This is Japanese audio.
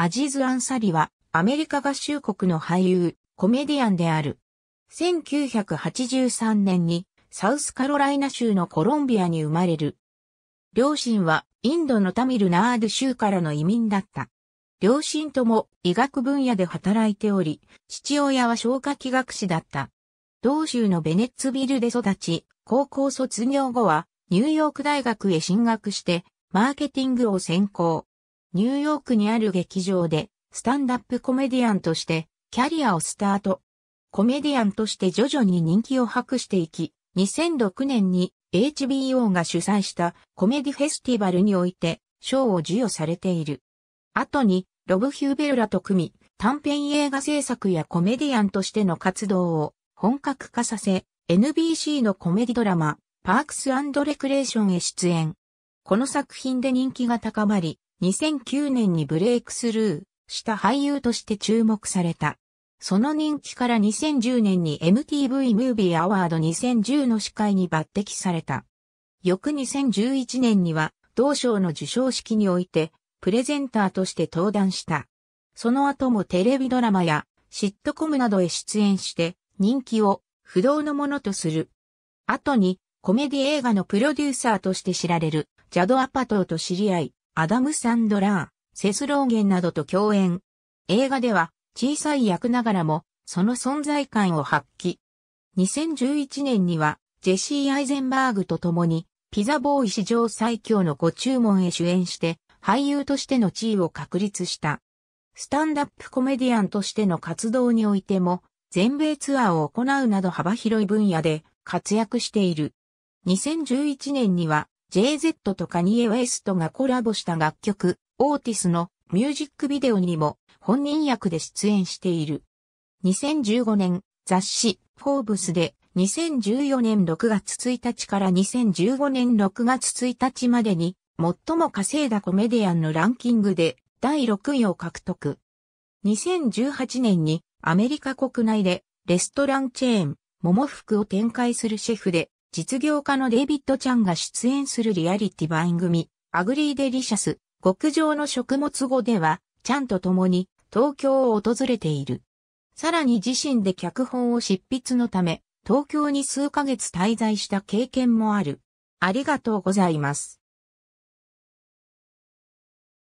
アジーズ・アンサリは、アメリカ合衆国の俳優、コメディアンである。1983年に、サウスカロライナ州のコロンビアに生まれる。両親は、インドのタミルナード州からの移民だった。両親とも医学分野で働いており、父親は消化器学士だった。同州のベネッツビルで育ち、高校卒業後はニューヨーク大学へ進学してマーケティングを専攻。ニューヨークにある劇場で、スタンダップコメディアンとして、キャリアをスタート。コメディアンとして徐々に人気を博していき、2006年に HBO が主催したコメディフェスティバルにおいて、賞を授与されている。後に、ロブ・ヒューベルラと組み、短編映画制作やコメディアンとしての活動を本格化させ、NBC のコメディドラマ、パークスレクレーションへ出演。この作品で人気が高まり、2009年にブレイクスルーした俳優として注目された。その人気から2010年に MTV ムービーアワード2010の司会に抜擢された。翌2011年には、同賞の受賞式において、プレゼンターとして登壇した。その後もテレビドラマやシットコムなどへ出演して、人気を不動のものとする。後にコメディ映画のプロデューサーとして知られる、ジャド・アパトーと知り合い、アダム・サンドラー、セス・ローゲンなどと共演。映画では、小さい役ながらも、その存在感を発揮。2011年には、ジェシー・アイゼンバーグと共に、ピザボーイ史上最強のご注文へ主演して、俳優としての地位を確立した。スタンダップコメディアンとしての活動においても、全米ツアーを行うなど幅広い分野で活躍している。2011年には JZ とカニエ・ウェストがコラボした楽曲、オーティスのミュージックビデオにも本人役で出演している。2015年、雑誌、フォーブスで2014年6月1日から2015年6月1日までに最も稼いだコメディアンのランキングで第6位を獲得。2018年にアメリカ国内でレストランチェーン、桃福を展開するシェフで実業家のデイビッド・チャンが出演するリアリティ番組、アグリーデリシャス、極上の食物語では、チャンと共に東京を訪れている。さらに自身で脚本を執筆のため、東京に数ヶ月滞在した経験もある。ありがとうございます。